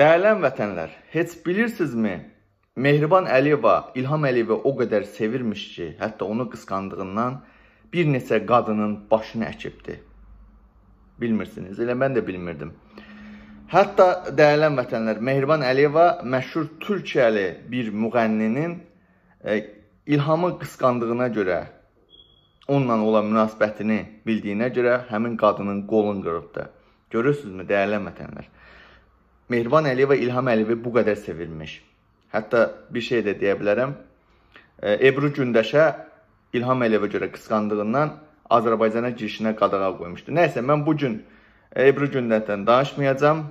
Dəyərlən vətənlər, heç bilirsinizmi? Mehriban Əliyeva İlham Əliyevi o qədər sevirmiş ki, hətta onu qısqandığından bir neçə qadının başını əkibdi. Bilmirsiniz, elə mən də bilmirdim. Hətta dəyərlən vətənlər, Mehriban Əliyeva məşhur türkiyəli bir müğənninin e, İlhamı qısqandığına görə, onunla olan münasibətini bildiyinə görə həmin qadının qolunu qırıbdı. Görürsünüzmü, dəyərlən vətənlər? Mehriban Əliyev və İlham Əliyev bu qədər sevilmiş. Hətta bir şey də deyə bilərəm. E, Ebru Gündəşə İlham Əliyevə görə qısqandığından Azərbaycana girişinə qadağa qoymuşdu. Nəysə, mən bu gün e, Ebru Gündəşdən danışmayacağım.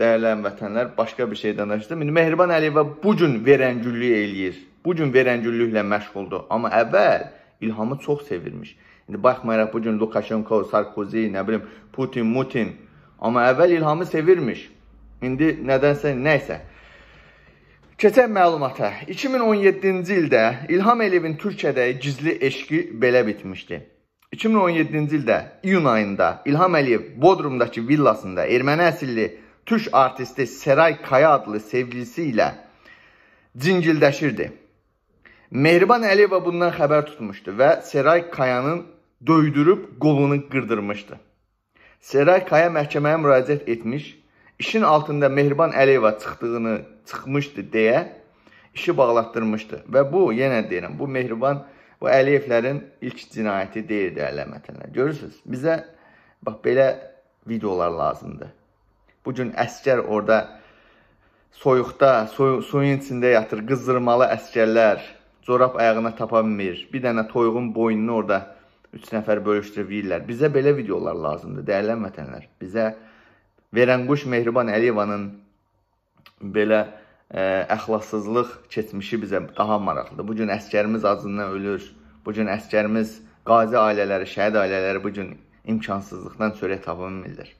Dəyərli vətənlər, başqa bir şeydən danışdım. İndi Mehriban Əliyevə bu gün verəngüllük eləyir. Bu gün verəngüllüklə məşğuldur. Amma əvvəl İlhamı çox sevirmiş. İndi baxmayaraq bu gün Lukashenko, Sarkozy, nə bilim, Putin, Mutin. Amma əvvəl İlhamı sevirmiş. İndi nədənsə, nəysə. Keçək məlumata. 2017-ci ildə İlham Əliyevin Türkiyədəki gizli eşqi belə bitmişdi. 2017-ci ildə iyun ayında İlham Əliyev Bodrumdakı villasında erməni əsilli türk artisti Seray Kaya adlı sevgilisi ilə cingildəşirdi. Mehriban Əliyeva bundan xəbər tutmuşdu və Seray Kayanın döydürüb qolunu qırdırmışdı. Seray Kaya məhkəməyə müraciət etmiş işin altında Mehriban Əliyeva çıxdığını, çıxmışdı deyə işi bağlatdırmışdı. Və bu, yenə deyirəm, bu Mehriban, bu Əliyevlərin ilk cinayəti deyildi ələmətənə. Görürsünüz, bizə bax belə videolar lazımdır. Bugün əskər orada soyuqda, soy suyun içində yatır, qızdırmalı əskərlər, corab ayağına tapa bilmir, bir dənə toyuğun boynunu orada 3 nəfər bölüşdürüb yeyirlər. Bizə belə videolar lazımdır, dəyərlən vətənlər. Bizə Verənquş Mehriban Əliyevanın belə ə, e, əxlassızlıq keçmişi bizə daha maraqlıdır. Bu gün əskərimiz acından ölür. Bu gün əskərimiz qazi ailələri, şəhid ailələri bu gün imkansızlıqdan çörək tapa bilmirlər.